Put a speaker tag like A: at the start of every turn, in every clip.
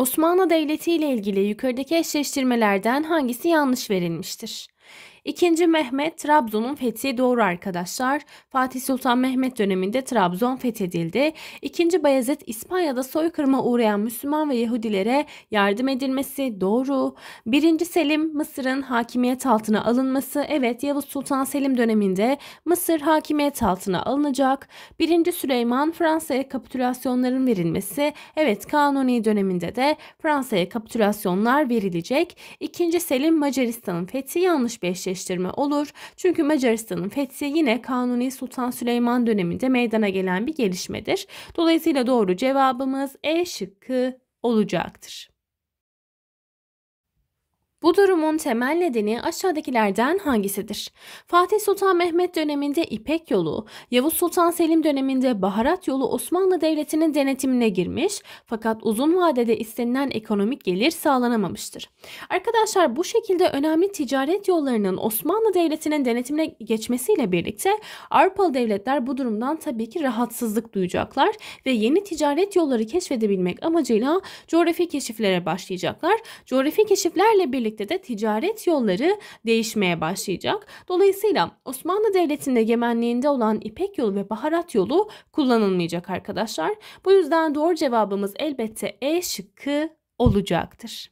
A: Osmanlı Devleti ile ilgili yukarıdaki eşleştirmelerden hangisi yanlış verilmiştir? İkinci Mehmet Trabzon'un fethi doğru arkadaşlar. Fatih Sultan Mehmet döneminde Trabzon fethedildi. İkinci Bayezid İspanya'da soykırıma uğrayan Müslüman ve Yahudilere yardım edilmesi doğru. Birinci Selim Mısır'ın hakimiyet altına alınması evet Yavuz Sultan Selim döneminde Mısır hakimiyet altına alınacak. Birinci Süleyman Fransa'ya kapitülasyonların verilmesi evet Kanuni döneminde de Fransa'ya kapitülasyonlar verilecek. İkinci Selim Macaristan'ın fethi yanlış bir eşit eşleştirme olur. Çünkü Macaristan'ın fethi yine Kanuni Sultan Süleyman döneminde meydana gelen bir gelişmedir. Dolayısıyla doğru cevabımız E şıkkı olacaktır. Bu durumun temel nedeni aşağıdakilerden hangisidir? Fatih Sultan Mehmet döneminde İpek yolu, Yavuz Sultan Selim döneminde baharat yolu Osmanlı Devleti'nin denetimine girmiş fakat uzun vadede istenilen ekonomik gelir sağlanamamıştır. Arkadaşlar bu şekilde önemli ticaret yollarının Osmanlı Devleti'nin denetimine geçmesiyle birlikte Avrupalı devletler bu durumdan tabii ki rahatsızlık duyacaklar ve yeni ticaret yolları keşfedebilmek amacıyla coğrafi keşiflere başlayacaklar. Coğrafi keşiflerle birlikte birlikte de ticaret yolları değişmeye başlayacak. Dolayısıyla Osmanlı Devleti'nin egemenliğinde olan İpek yolu ve baharat yolu kullanılmayacak arkadaşlar. Bu yüzden doğru cevabımız elbette E şıkkı olacaktır.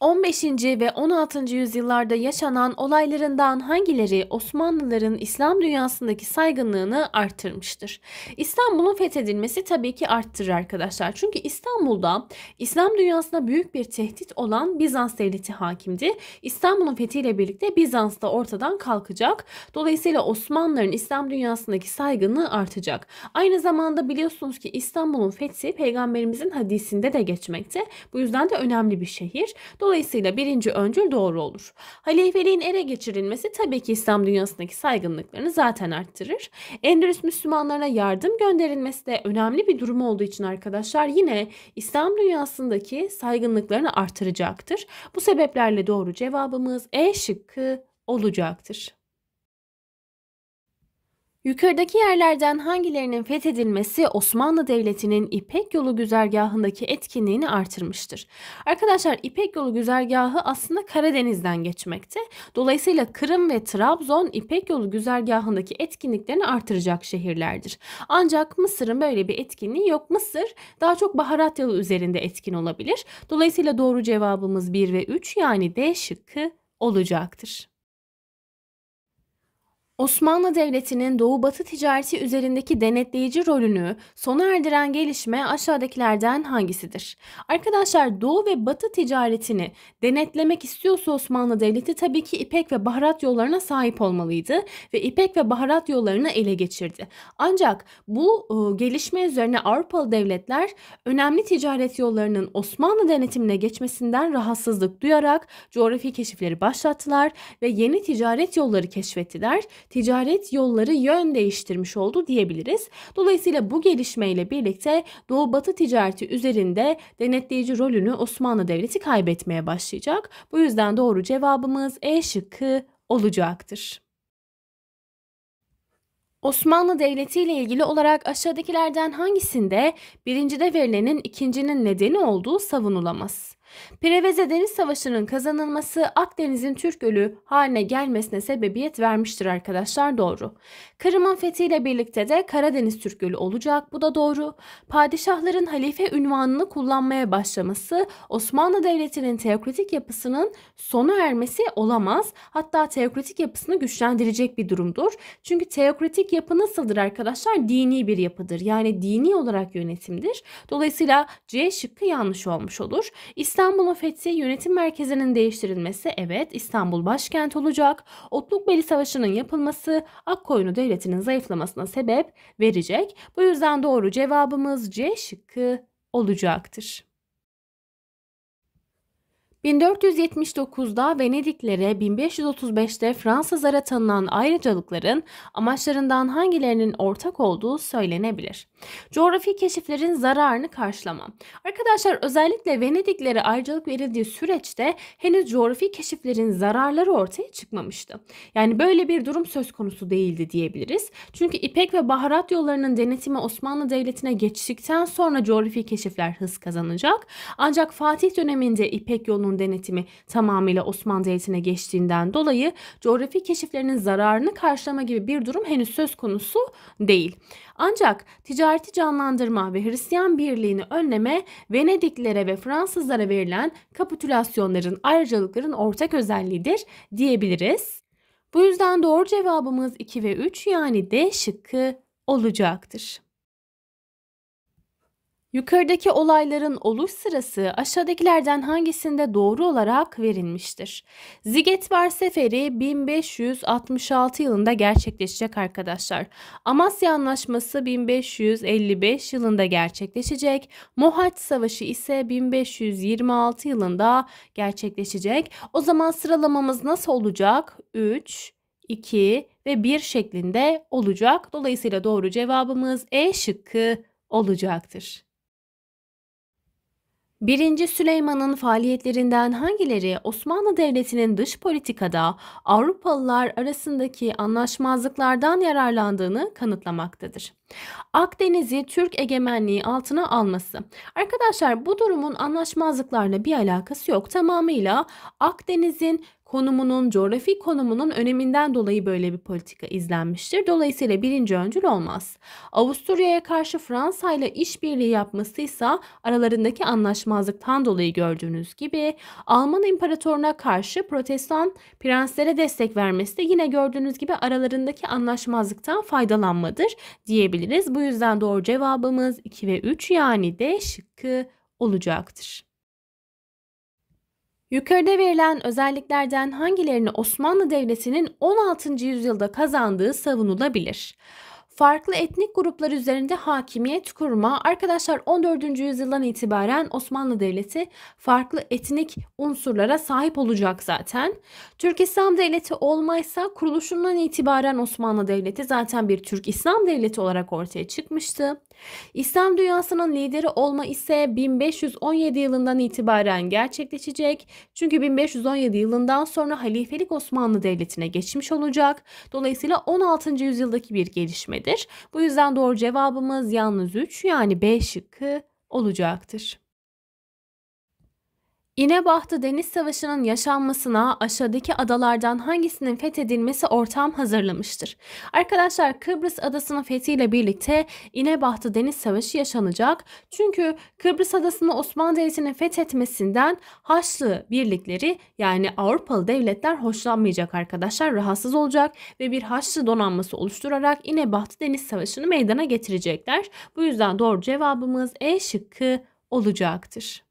A: 15. ve 16. yüzyıllarda yaşanan olaylarından hangileri Osmanlıların İslam dünyasındaki saygınlığını arttırmıştır? İstanbul'un fethedilmesi tabii ki arttırır arkadaşlar. Çünkü İstanbul'da İslam dünyasına büyük bir tehdit olan Bizans devleti hakimdi. İstanbul'un fethiyle birlikte Bizans da ortadan kalkacak. Dolayısıyla Osmanlıların İslam dünyasındaki saygınlığı artacak. Aynı zamanda biliyorsunuz ki İstanbul'un fethi peygamberimizin hadisinde de geçmekte. Bu yüzden de önemli bir şehir. Dolayısıyla Dolayısıyla birinci öncül doğru olur. Halifeliğin ere geçirilmesi tabii ki İslam dünyasındaki saygınlıklarını zaten arttırır. Endülüs Müslümanlarına yardım gönderilmesi de önemli bir durum olduğu için arkadaşlar yine İslam dünyasındaki saygınlıklarını artıracaktır. Bu sebeplerle doğru cevabımız E şıkkı olacaktır. Yukarıdaki yerlerden hangilerinin fethedilmesi Osmanlı Devleti'nin İpek Yolu güzergahındaki etkinliğini artırmıştır. Arkadaşlar İpek Yolu güzergahı aslında Karadeniz'den geçmekte. Dolayısıyla Kırım ve Trabzon İpek Yolu güzergahındaki etkinliklerini artıracak şehirlerdir. Ancak Mısır'ın böyle bir etkinliği yok. Mısır daha çok baharat yolu üzerinde etkin olabilir. Dolayısıyla doğru cevabımız 1 ve 3 yani D şıkkı olacaktır. Osmanlı Devleti'nin doğu-batı ticareti üzerindeki denetleyici rolünü sona erdiren gelişme aşağıdakilerden hangisidir? Arkadaşlar doğu ve batı ticaretini denetlemek istiyorsa Osmanlı Devleti tabii ki ipek ve baharat yollarına sahip olmalıydı ve ipek ve baharat yollarını ele geçirdi. Ancak bu e, gelişme üzerine Avrupalı devletler önemli ticaret yollarının Osmanlı denetimine geçmesinden rahatsızlık duyarak coğrafi keşifleri başlattılar ve yeni ticaret yolları keşfettiler ticaret yolları yön değiştirmiş oldu diyebiliriz. Dolayısıyla bu gelişmeyle birlikte Doğu Batı ticareti üzerinde denetleyici rolünü Osmanlı Devleti kaybetmeye başlayacak. Bu yüzden doğru cevabımız E şıkkı olacaktır. Osmanlı Devleti ile ilgili olarak aşağıdakilerden hangisinde birincide verilenin ikincinin nedeni olduğu savunulamaz? Preveze Deniz Savaşı'nın kazanılması Akdeniz'in Türk ölü haline gelmesine sebebiyet vermiştir arkadaşlar doğru. Kırım'ın fethiyle birlikte de Karadeniz Türk ölü olacak bu da doğru. Padişahların halife ünvanını kullanmaya başlaması Osmanlı Devleti'nin teokratik yapısının sona ermesi olamaz. Hatta teokratik yapısını güçlendirecek bir durumdur. Çünkü teokratik yapı nasıldır arkadaşlar? Dini bir yapıdır. Yani dini olarak yönetimdir. Dolayısıyla C şıkkı yanlış olmuş olur. İslam İstanbul'un fethi yönetim merkezinin değiştirilmesi evet İstanbul başkent olacak. Otlukbeli Savaşı'nın yapılması Akkoyunlu Devleti'nin zayıflamasına sebep verecek. Bu yüzden doğru cevabımız C şıkkı olacaktır. 1479'da Venediklere, 1535'te Fransızlara tanınan ayrıcalıkların amaçlarından hangilerinin ortak olduğu söylenebilir. Coğrafi keşiflerin zararını karşılama. Arkadaşlar özellikle Venediklere ayrıcalık verildiği süreçte henüz coğrafi keşiflerin zararları ortaya çıkmamıştı. Yani böyle bir durum söz konusu değildi diyebiliriz. Çünkü İpek ve baharat yollarının denetimi Osmanlı Devleti'ne geçtikten sonra coğrafi keşifler hız kazanacak. Ancak Fatih döneminde İpek yolunun kanun denetimi tamamıyla Osmanlı Devleti'ne geçtiğinden dolayı coğrafi keşiflerinin zararını karşılama gibi bir durum henüz söz konusu değil. Ancak ticareti canlandırma ve Hristiyan birliğini önleme Venediklere ve Fransızlara verilen kapitülasyonların ayrıcalıkların ortak özelliğidir diyebiliriz. Bu yüzden doğru cevabımız 2 ve 3 yani D şıkkı olacaktır. Yukarıdaki olayların oluş sırası aşağıdakilerden hangisinde doğru olarak verilmiştir? Zigetvar Seferi 1566 yılında gerçekleşecek arkadaşlar. Amasya Anlaşması 1555 yılında gerçekleşecek. Mohaç Savaşı ise 1526 yılında gerçekleşecek. O zaman sıralamamız nasıl olacak? 3, 2 ve 1 şeklinde olacak. Dolayısıyla doğru cevabımız E şıkkı olacaktır. 1. Süleyman'ın faaliyetlerinden hangileri Osmanlı Devleti'nin dış politikada Avrupalılar arasındaki anlaşmazlıklardan yararlandığını kanıtlamaktadır. Akdeniz'i Türk egemenliği altına alması. Arkadaşlar bu durumun anlaşmazlıklarla bir alakası yok. Tamamıyla Akdeniz'in konumunun, coğrafi konumunun öneminden dolayı böyle bir politika izlenmiştir. Dolayısıyla birinci öncül olmaz. Avusturya'ya karşı Fransa ile işbirliği yapmasıysa aralarındaki anlaşmazlıktan dolayı gördüğünüz gibi Alman imparatoruna karşı protestan prenslere destek vermesi de yine gördüğünüz gibi aralarındaki anlaşmazlıktan faydalanmadır diyebiliriz. Bu yüzden doğru cevabımız 2 ve 3 yani D şıkkı olacaktır. Yukarıda verilen özelliklerden hangilerini Osmanlı Devleti'nin 16. yüzyılda kazandığı savunulabilir? farklı etnik gruplar üzerinde hakimiyet kurma. Arkadaşlar 14. yüzyıldan itibaren Osmanlı Devleti farklı etnik unsurlara sahip olacak zaten. Türk İslam Devleti olmaysa kuruluşundan itibaren Osmanlı Devleti zaten bir Türk İslam Devleti olarak ortaya çıkmıştı. İslam dünyasının lideri olma ise 1517 yılından itibaren gerçekleşecek. Çünkü 1517 yılından sonra Halifelik Osmanlı Devleti'ne geçmiş olacak. Dolayısıyla 16. yüzyıldaki bir gelişmedir. Bu yüzden doğru cevabımız yalnız 3 yani B şıkkı olacaktır. İnebahtı Deniz Savaşı'nın yaşanmasına aşağıdaki adalardan hangisinin fethedilmesi ortam hazırlamıştır? Arkadaşlar Kıbrıs adasının fethiyle birlikte İnebahtı Deniz Savaşı yaşanacak. Çünkü Kıbrıs adasını Osmanlı Devleti'nin fethetmesinden Haçlı birlikleri yani Avrupalı devletler hoşlanmayacak arkadaşlar. Rahatsız olacak ve bir Haçlı donanması oluşturarak İnebahtı Deniz Savaşı'nı meydana getirecekler. Bu yüzden doğru cevabımız E şıkkı olacaktır.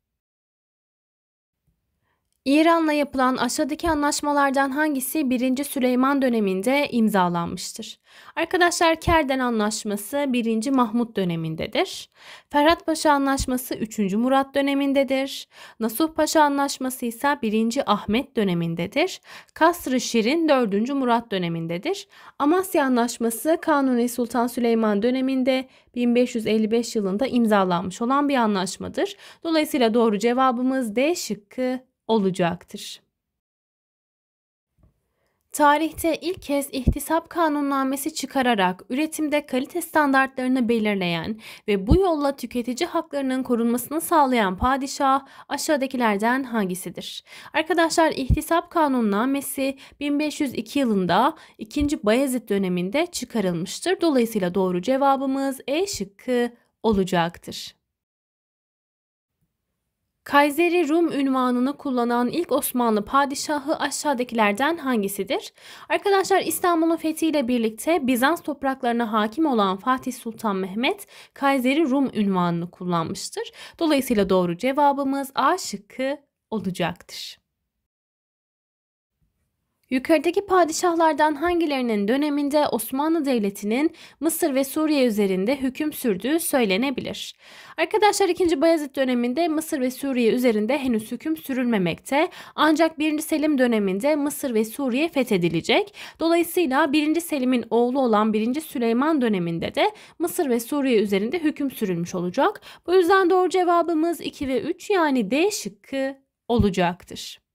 A: İran'la yapılan aşağıdaki anlaşmalardan hangisi 1. Süleyman döneminde imzalanmıştır? Arkadaşlar Kerden Anlaşması 1. Mahmut dönemindedir. Ferhat Paşa Anlaşması 3. Murat dönemindedir. Nasuh Paşa Anlaşması ise 1. Ahmet dönemindedir. Kasr-ı Şirin 4. Murat dönemindedir. Amasya Anlaşması Kanuni Sultan Süleyman döneminde 1555 yılında imzalanmış olan bir anlaşmadır. Dolayısıyla doğru cevabımız D şıkkı olacaktır. Tarihte ilk kez ihtisap kanunnamesi çıkararak üretimde kalite standartlarını belirleyen ve bu yolla tüketici haklarının korunmasını sağlayan padişah aşağıdakilerden hangisidir? Arkadaşlar ihtisap kanunnamesi 1502 yılında 2. Bayezid döneminde çıkarılmıştır. Dolayısıyla doğru cevabımız E şıkkı olacaktır. Kayseri Rum ünvanını kullanan ilk Osmanlı padişahı aşağıdakilerden hangisidir? Arkadaşlar İstanbul'un fethiyle birlikte Bizans topraklarına hakim olan Fatih Sultan Mehmet Kayseri Rum ünvanını kullanmıştır. Dolayısıyla doğru cevabımız A şıkkı olacaktır. Yukarıdaki padişahlardan hangilerinin döneminde Osmanlı Devleti'nin Mısır ve Suriye üzerinde hüküm sürdüğü söylenebilir. Arkadaşlar 2. Bayezid döneminde Mısır ve Suriye üzerinde henüz hüküm sürülmemekte ancak 1. Selim döneminde Mısır ve Suriye fethedilecek. Dolayısıyla 1. Selim'in oğlu olan 1. Süleyman döneminde de Mısır ve Suriye üzerinde hüküm sürülmüş olacak. Bu yüzden doğru cevabımız 2 ve 3 yani D şıkkı olacaktır.